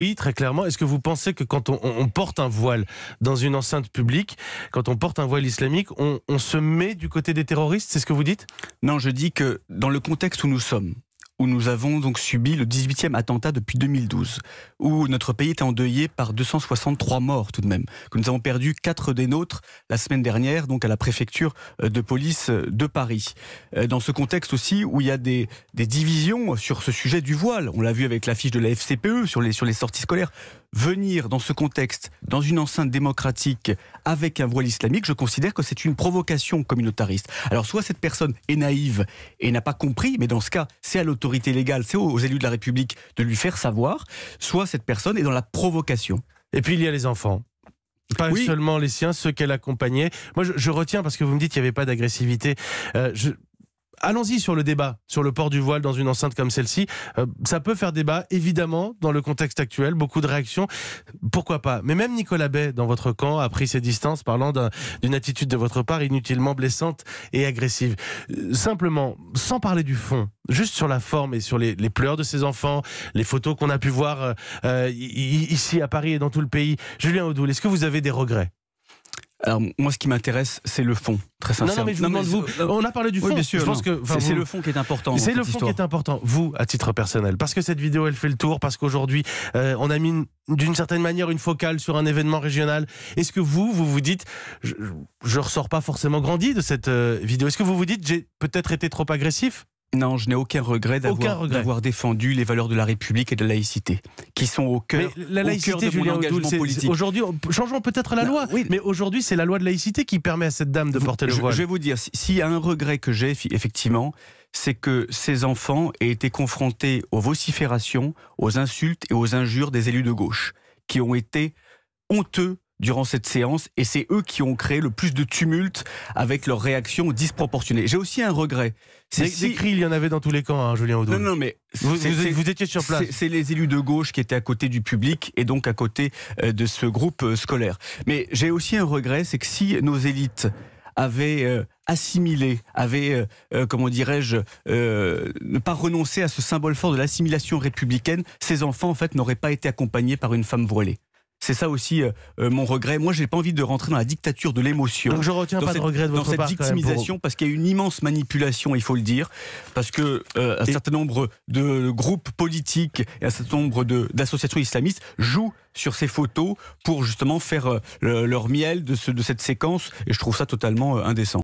Oui, très clairement. Est-ce que vous pensez que quand on, porte un voile dans une enceinte publique, quand on porte un voile islamique, on se met du côté des terroristes C'est ce que vous dites Non, je dis que dans le contexte où nous sommes, où nous avons donc subi le 18e attentat depuis 2012, où notre pays était endeuillé par 263 morts tout de même, que nous avons perdu 4 des nôtres la semaine dernière, donc à la préfecture euh, de police euh, de Paris. Euh, dans ce contexte aussi où il y a des, divisions sur ce sujet du voile, on l'a vu avec l'affiche de la FCPE sur les, sur les sorties scolaires, venir dans ce contexte, dans une enceinte démocratique, avec un voile islamique, je considère que c'est une provocation communautariste. Alors soit cette personne est naïve et n'a pas compris, mais dans ce cas, c'est à l'autorité légale, c'est aux élus de la République de lui faire savoir, soit cette personne est dans la provocation. Et puis il y a les enfants. Pas seulement les siens, ceux qu'elle accompagnait. Moi, je, retiens parce que vous me dites qu'il n'y avait pas d'agressivité. Euh, allons-y sur le débat sur le port du voile dans une enceinte comme celle-ci. Euh, ça peut faire débat, évidemment, dans le contexte actuel, beaucoup de réactions. Pourquoi pas Mais même Nicolas Bay, dans votre camp, a pris ses distances, parlant d'une attitude de votre part inutilement blessante et agressive. Euh, simplement, sans parler du fond, juste sur la forme et sur les, pleurs de ces enfants, les photos qu'on a pu voir euh, ici à Paris et dans tout le pays. Julien Audoul, est-ce que vous avez des regrets alors moi, ce qui m'intéresse, c'est le fond, très sincèrement. Non, mais je vous on a parlé du fond. je pense que c'est le fond qui est important. C'est le fond qui est important. Vous, à titre personnel, parce que cette vidéo, elle fait le tour, parce qu'aujourd'hui, euh, on a mis d'une certaine manière une focale sur un événement régional. Est-ce que vous, vous vous dites, je, je ressors pas forcément grandi de cette euh, vidéo. Est-ce que vous vous dites, j'ai peut-être été trop agressif non, je n'ai aucun regret d'avoir défendu les valeurs de la République et de la laïcité, qui sont au cœur, de mon engagement politique. Aujourd'hui, changeons peut-être la loi, mais aujourd'hui, c'est la loi de laïcité qui permet à cette dame de porter le je, voile. Je vais vous dire, s'il y a un regret que j'ai, effectivement, c'est que ces enfants aient été confrontés aux vociférations, aux insultes et aux injures des élus de gauche, qui ont été honteux durant cette séance et c'est eux qui ont créé le plus de tumulte avec leurs réactions disproportionnées. J'ai aussi un regret. C'est des, cris, il y en avait dans tous les camps, hein, Julien Audouin. Non, non, mais vous, étiez sur place. C'est les élus de gauche qui étaient à côté du public et donc à côté euh, de ce groupe euh, scolaire. Mais j'ai aussi un regret, c'est que si nos élites avaient euh, assimilé, avaient, comment dirais-je, ne pas renoncer à ce symbole fort de l'assimilation républicaine, ces enfants, en fait, n'auraient pas été accompagnés par une femme voilée. C'est ça aussi euh, euh, mon regret. Moi, j'ai pas envie de rentrer dans la dictature de l'émotion. Donc je retiens pas de regret de votre Dans cette victimisation, parce qu'il y a une immense manipulation, il faut le dire, parce que euh, un certain nombre de groupes politiques et un certain nombre d'associations islamistes jouent sur ces photos pour justement faire leur miel de, de cette séquence, et je trouve ça totalement indécent.